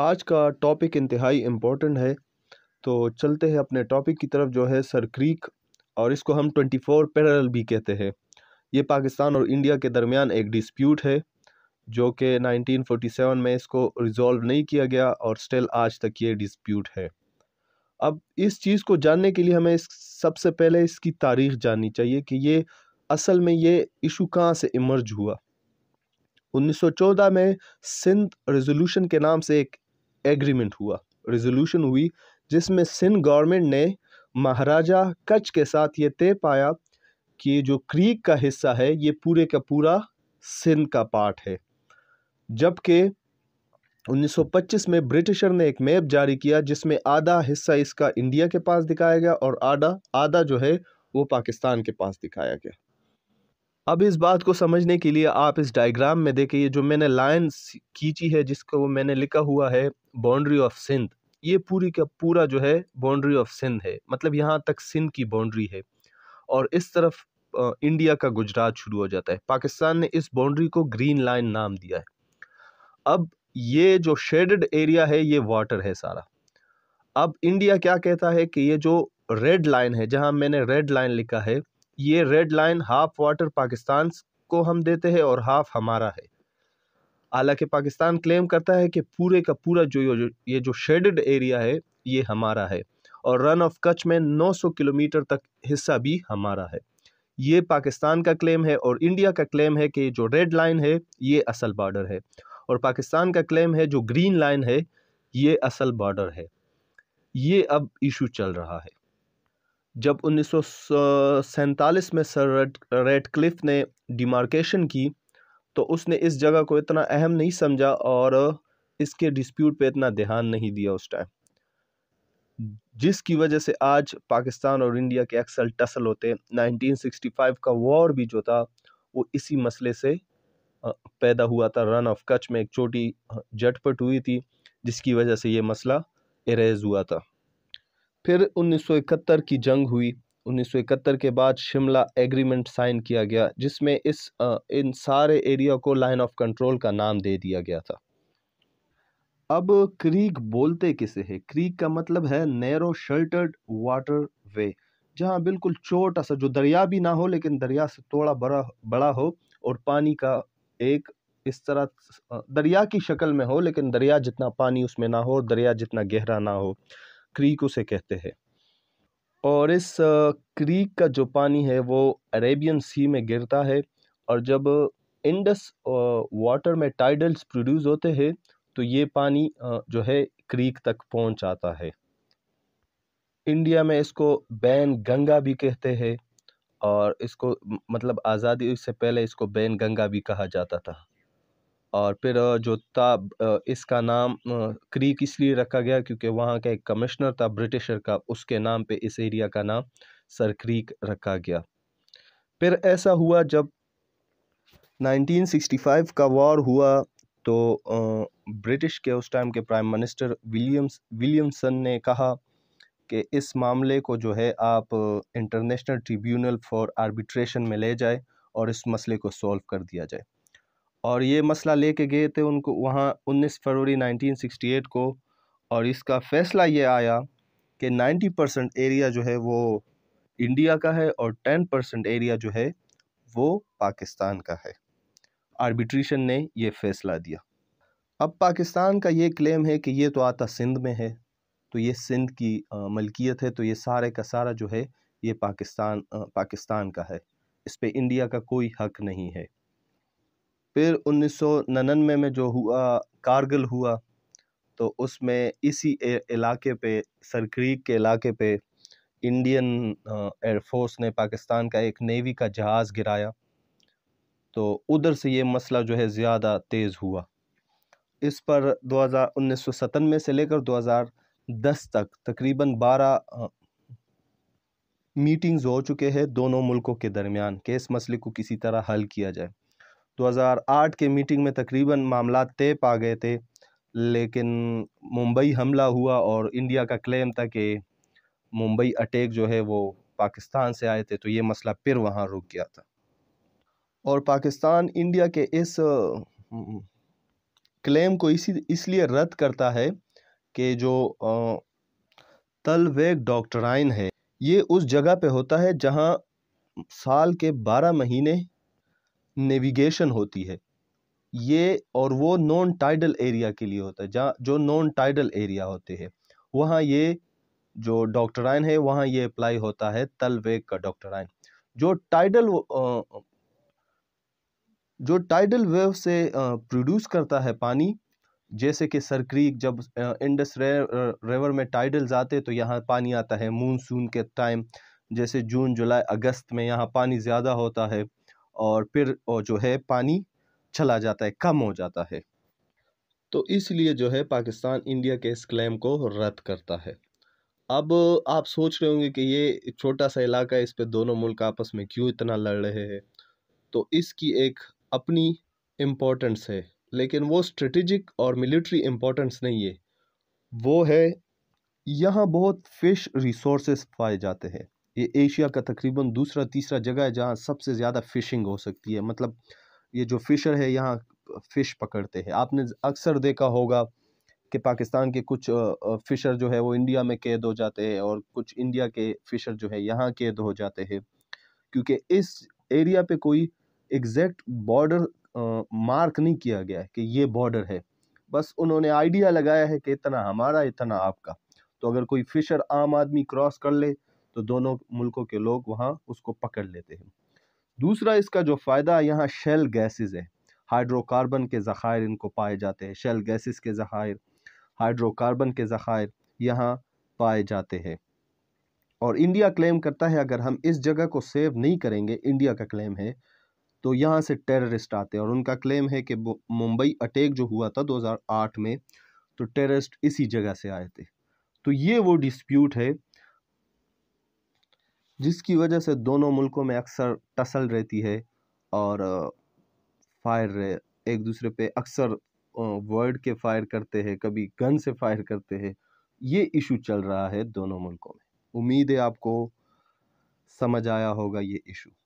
आज का टॉपिक इंतहाई इम्पोर्टेंट है तो चलते हैं अपने टॉपिक की तरफ जो है सर क्रीक और इसको हम ट्वेंटी फोर पैरल भी कहते हैं ये पाकिस्तान और इंडिया के दरमियान एक डिस्प्यूट है जो कि 1947 में इसको रिजॉल्व नहीं किया गया और स्टिल आज तक ये डिस्प्यूट है अब इस चीज़ को जानने के लिए हमें सबसे पहले इसकी तारीख जाननी चाहिए कि ये असल में ये इशू कहाँ से इमर्ज हुआ 1914 में सिंध रेजोल्यूशन के नाम से एक एग्रीमेंट हुआ रिजोल्यूशन हुई जिसमें सिंध गवर्नमेंट ने महाराजा कच के साथ ये तय पाया कि जो क्रीक का हिस्सा है ये पूरे का पूरा सिंध का पार्ट है जबकि 1925 में ब्रिटिशर ने एक मैप जारी किया जिसमें आधा हिस्सा इसका इंडिया के पास दिखाया गया और आधा आधा जो है वो पाकिस्तान के पास दिखाया गया अब इस बात को समझने के लिए आप इस डायग्राम में देखें ये जो मैंने लाइन खींची है जिसको मैंने लिखा हुआ है बाउंड्री ऑफ सिंध ये पूरी का पूरा जो है बाउंड्री ऑफ सिंध है मतलब यहाँ तक सिंध की बाउंड्री है और इस तरफ इंडिया का गुजरात शुरू हो जाता है पाकिस्तान ने इस बाउंड्री को ग्रीन लाइन नाम दिया है अब ये जो शेडेड एरिया है ये वाटर है सारा अब इंडिया क्या कहता है कि ये जो रेड लाइन है जहाँ मैंने रेड लाइन लिखा है ये red line half water Pakistan को हम देते हैं और हाफ हमारा है हालांकि पाकिस्तान क्लेम करता है कि पूरे का पूरा जो ये जो शेडेड एरिया है ये हमारा है और रन ऑफ कच में 900 किलोमीटर तक हिस्सा भी हमारा है ये पाकिस्तान का क्लेम है और इंडिया का क्लेम है कि जो रेड लाइन है ये असल बॉर्डर है और पाकिस्तान का क्लेम है जो ग्रीन लाइन है ये असल बॉर्डर है ये अब इशू चल रहा है जब उन्नीस में सर रेड क्लिफ ने डिमार्केशन की तो उसने इस जगह को इतना अहम नहीं समझा और इसके डिस्प्यूट पे इतना ध्यान नहीं दिया उस टाइम जिसकी वजह से आज पाकिस्तान और इंडिया के अक्सर टसल होते 1965 का वॉर भी जो था वो इसी मसले से पैदा हुआ था रन ऑफ कच में एक छोटी झटपट हुई थी जिसकी वजह से ये मसला इरेज हुआ था फिर 1971 की जंग हुई 1971 के बाद शिमला एग्रीमेंट साइन किया गया जिसमें इस इन सारे एरिया को लाइन ऑफ कंट्रोल का नाम दे दिया गया था अब क्रीक बोलते किसे है क्रीक का मतलब है नैरो शल्टर्ड वाटर वे जहाँ बिल्कुल छोटा सा जो दरिया भी ना हो लेकिन दरिया से थोड़ा बड़ा बड़ा हो और पानी का एक इस तरह दरिया की शक्ल में हो लेकिन दरिया जितना पानी उसमें ना हो और दरिया जितना गहरा ना हो क्रीक उसे कहते हैं और इस क्रीक का जो पानी है वो अरेबियन सी में गिरता है और जब इंडस वाटर में टाइडल्स प्रोड्यूस होते हैं तो ये पानी जो है क्रीक तक पहुंच आता है इंडिया में इसको बैन गंगा भी कहते हैं और इसको मतलब आज़ादी से पहले इसको बैन गंगा भी कहा जाता था और फिर था इसका नाम क्रीक इसलिए रखा गया क्योंकि वहाँ का एक कमिश्नर था ब्रिटिशर का उसके नाम पे इस एरिया का नाम सर क्रीक रखा गया फिर ऐसा हुआ जब 1965 का वॉर हुआ तो ब्रिटिश के उस टाइम के प्राइम मिनिस्टर विलियम्स विलियमसन ने कहा कि इस मामले को जो है आप इंटरनेशनल ट्रिब्यूनल फॉर आर्बिट्रेशन में ले जाए और इस मसले को सॉल्व कर दिया जाए और ये मसला लेके गए थे उनको वहाँ 19 फरवरी 1968 को और इसका फैसला ये आया कि 90 परसेंट एरिया जो है वो इंडिया का है और 10 परसेंट एरिया जो है वो पाकिस्तान का है आर्बिट्रेशन ने ये फैसला दिया अब पाकिस्तान का ये क्लेम है कि ये तो आता सिंध में है तो ये सिंध की मलकियत है तो ये सारे का सारा जो है ये पाकिस्तान आ, पाकिस्तान का है इस पर इंडिया का कोई हक नहीं है फिर उन्नीस सौ में जो हुआ कारगिल हुआ तो उसमें इसी इलाके पे सरक्रीक के इलाके पे इंडियन एयरफोर्स ने पाकिस्तान का एक नेवी का जहाज़ गिराया तो उधर से ये मसला जो है ज़्यादा तेज़ हुआ इस पर दो हज़ार उन्नीस सौ से लेकर दो हज़ार दस तक तकरीबन बारह मीटिंग्स हो चुके हैं दोनों मुल्कों के दरमियान कि इस मसले को किसी तरह हल किया जाए 2008 के मीटिंग में तकरीबन मामला तय पा गए थे लेकिन मुंबई हमला हुआ और इंडिया का क्लेम था कि मुंबई अटैक जो है वो पाकिस्तान से आए थे तो ये मसला फिर वहाँ रुक गया था और पाकिस्तान इंडिया के इस हम्म, क्लेम को इसी इसलिए रद्द करता है कि जो तलवेग डॉक्टराइन है ये उस जगह पे होता है जहाँ साल के बारह महीने नेविगेशन होती है ये और वो नॉन टाइडल एरिया के लिए होता है जहाँ जो नॉन टाइडल एरिया होते हैं वहाँ ये जो डॉक्टराइन है वहाँ ये अप्लाई होता है तल वेग का डॉक्टराइन जो टाइडल जो टाइडल वेव से प्रोड्यूस करता है पानी जैसे कि सरक्रीक जब इंडस रिवर में टाइडल आते तो यहाँ पानी आता है मूनसून के टाइम जैसे जून जुलाई अगस्त में यहाँ पानी ज़्यादा होता है और फिर और जो है पानी चला जाता है कम हो जाता है तो इसलिए जो है पाकिस्तान इंडिया के इस क्लेम को रद्द करता है अब आप सोच रहे होंगे कि ये छोटा सा इलाका है इस पर दोनों मुल्क आपस में क्यों इतना लड़ रहे हैं तो इसकी एक अपनी इम्पोर्टेंस है लेकिन वो स्ट्रेटिजिक और मिलिट्री इम्पोर्टेंस नहीं है वो है यहाँ बहुत फिश रिसोर्सेस पाए जाते हैं ये एशिया का तकरीबन दूसरा तीसरा जगह है जहाँ सबसे ज़्यादा फ़िशिंग हो सकती है मतलब ये जो फ़िशर है यहाँ फ़िश पकड़ते हैं आपने अक्सर देखा होगा कि पाकिस्तान के कुछ फ़िशर जो है वो इंडिया में कैद हो जाते हैं और कुछ इंडिया के फ़िशर जो है यहाँ कैद हो जाते हैं क्योंकि इस एरिया पे कोई एग्जैक्ट बॉर्डर मार्क नहीं किया गया है कि ये बॉर्डर है बस उन्होंने आइडिया लगाया है कि इतना हमारा इतना आपका तो अगर कोई फ़िशर आम आदमी क्रॉस कर ले तो दोनों मुल्कों के लोग वहाँ उसको पकड़ लेते हैं दूसरा इसका जो फ़ायदा यहाँ शेल गैसेस है हाइड्रोकार्बन के ज़ख़ायर इनको पाए जाते हैं शेल गैसेस के ज़ख़ायर हाइड्रोकार्बन के ज़ख़ायर यहाँ पाए जाते हैं और इंडिया क्लेम करता है अगर हम इस जगह को सेव नहीं करेंगे इंडिया का क्लेम है तो यहाँ से टेररिस्ट आते हैं और उनका क्लेम है कि मुंबई अटैक जो हुआ था 2008 में तो टेररिस्ट इसी जगह से आए थे तो ये वो डिस्प्यूट है जिसकी वजह से दोनों मुल्कों में अक्सर टसल रहती है और फायर एक दूसरे पे अक्सर वर्ड के फायर करते हैं कभी गन से फायर करते हैं ये इशू चल रहा है दोनों मुल्कों में उम्मीद है आपको समझ आया होगा ये इशू